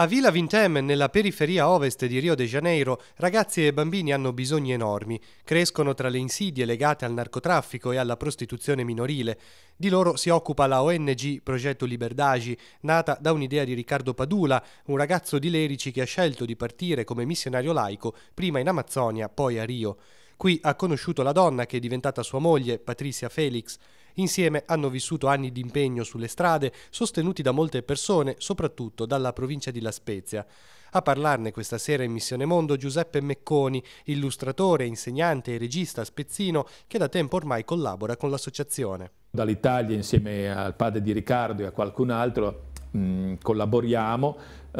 A Villa Vintem, nella periferia ovest di Rio de Janeiro, ragazzi e bambini hanno bisogni enormi. Crescono tra le insidie legate al narcotraffico e alla prostituzione minorile. Di loro si occupa la ONG Progetto Liberdagi, nata da un'idea di Riccardo Padula, un ragazzo di Lerici che ha scelto di partire come missionario laico, prima in Amazzonia, poi a Rio. Qui ha conosciuto la donna che è diventata sua moglie, Patricia Felix. Insieme hanno vissuto anni di impegno sulle strade, sostenuti da molte persone, soprattutto dalla provincia di La Spezia. A parlarne questa sera in Missione Mondo Giuseppe Mecconi, illustratore, insegnante e regista spezzino che da tempo ormai collabora con l'associazione. Dall'Italia insieme al padre di Riccardo e a qualcun altro mh, mm, collaboriamo,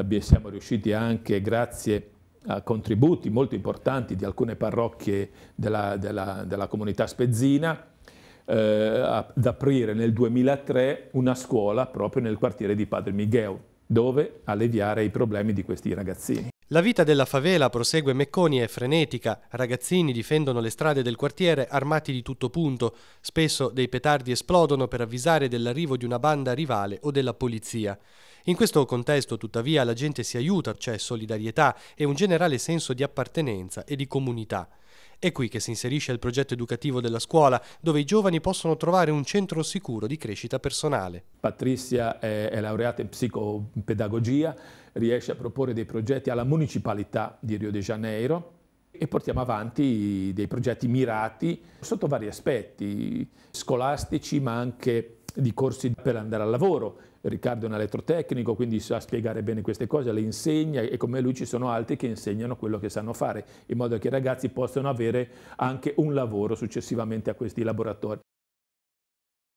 eh, siamo riusciti anche grazie a contributi molto importanti di alcune parrocchie della, della, della comunità spezzina eh, ad aprire nel 2003 una scuola proprio nel quartiere di Padre Miguel, dove alleviare i problemi di questi ragazzini. La vita della favela, prosegue Mecconi, è frenetica. Ragazzini difendono le strade del quartiere armati di tutto punto. Spesso dei petardi esplodono per avvisare dell'arrivo di una banda rivale o della polizia. In questo contesto, tuttavia, la gente si aiuta, c'è cioè solidarietà e un generale senso di appartenenza e di comunità. È qui che si inserisce il progetto educativo della scuola, dove i giovani possono trovare un centro sicuro di crescita personale. Patrizia è laureata in psicopedagogia, riesce a proporre dei progetti alla municipalità di Rio de Janeiro e portiamo avanti dei progetti mirati sotto vari aspetti, scolastici ma anche di corsi per andare al lavoro. Riccardo è un elettrotecnico, quindi sa spiegare bene queste cose, le insegna e come lui ci sono altri che insegnano quello che sanno fare, in modo che i ragazzi possano avere anche un lavoro successivamente a questi laboratori.